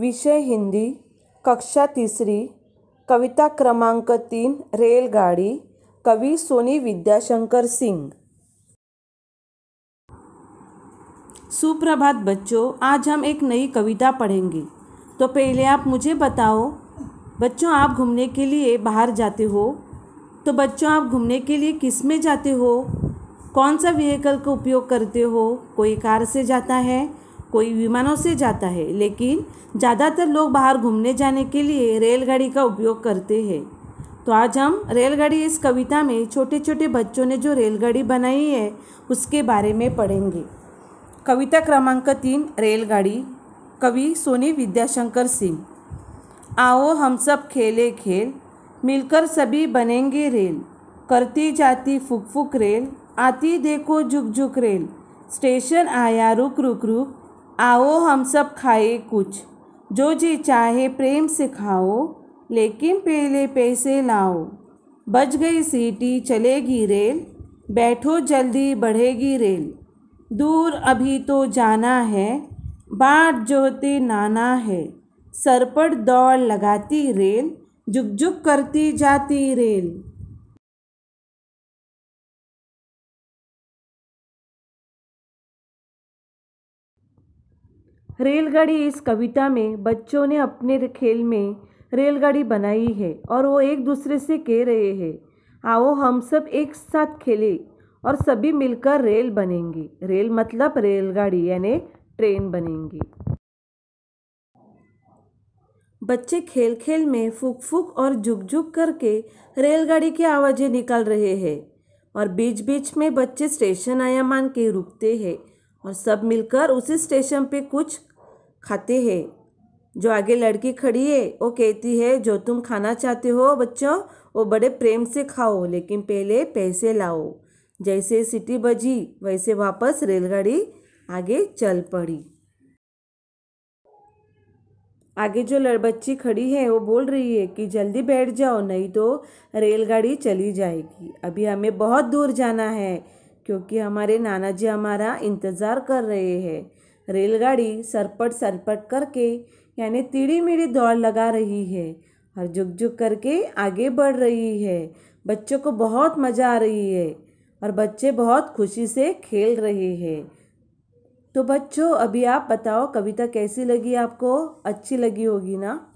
विषय हिंदी कक्षा तीसरी कविता क्रमांक तीन रेलगाड़ी कवि सोनी विद्याशंकर सिंह सुप्रभात बच्चों आज हम एक नई कविता पढ़ेंगे तो पहले आप मुझे बताओ बच्चों आप घूमने के लिए बाहर जाते हो तो बच्चों आप घूमने के लिए किस में जाते हो कौन सा व्हीकल का उपयोग करते हो कोई कार से जाता है कोई विमानों से जाता है लेकिन ज़्यादातर लोग बाहर घूमने जाने के लिए रेलगाड़ी का उपयोग करते हैं तो आज हम रेलगाड़ी इस कविता में छोटे छोटे बच्चों ने जो रेलगाड़ी बनाई है उसके बारे में पढ़ेंगे कविता क्रमांक तीन रेलगाड़ी कवि सोनी विद्याशंकर सिंह आओ हम सब खेले खेल मिलकर सभी बनेंगे रेल करती जाती फुक फुक रेल आती देखो झुक झुक रेल स्टेशन आया रुक रुक रुक आओ हम सब खाए कुछ जो जी चाहे प्रेम से खाओ लेकिन पहले पैसे लाओ बज गई सीटी चलेगी रेल बैठो जल्दी बढ़ेगी रेल दूर अभी तो जाना है बाट जोते नाना है सरपट दौड़ लगाती रेल जुग जुग करती जाती रेल रेलगाड़ी इस कविता में बच्चों ने अपने खेल में रेलगाड़ी बनाई है और वो एक दूसरे से कह रहे हैं आओ हम सब एक साथ खेलें और सभी मिलकर रेल बनेंगी रेल मतलब रेलगाड़ी यानी ट्रेन बनेंगी बच्चे खेल खेल में फुक फुक और झुक झुक करके रेलगाड़ी की आवाज़ें निकाल रहे हैं और बीच बीच में बच्चे स्टेशन आया मान के रुकते हैं और सब मिलकर उसी स्टेशन पे कुछ खाते हैं जो आगे लड़की खड़ी है वो कहती है जो तुम खाना चाहते हो बच्चों वो बड़े प्रेम से खाओ लेकिन पहले पैसे लाओ जैसे सिटी बजी वैसे वापस रेलगाड़ी आगे चल पड़ी आगे जो लड़ बच्ची खड़ी है वो बोल रही है कि जल्दी बैठ जाओ नहीं तो रेलगाड़ी चली जाएगी अभी हमें बहुत दूर जाना है क्योंकि हमारे नाना जी हमारा इंतज़ार कर रहे हैं रेलगाड़ी सरपट सरपट करके यानी टीढ़ी मीढ़ी दौड़ लगा रही है और झुक झुक करके आगे बढ़ रही है बच्चों को बहुत मज़ा आ रही है और बच्चे बहुत खुशी से खेल रहे हैं तो बच्चों अभी आप बताओ कविता कैसी लगी आपको अच्छी लगी होगी ना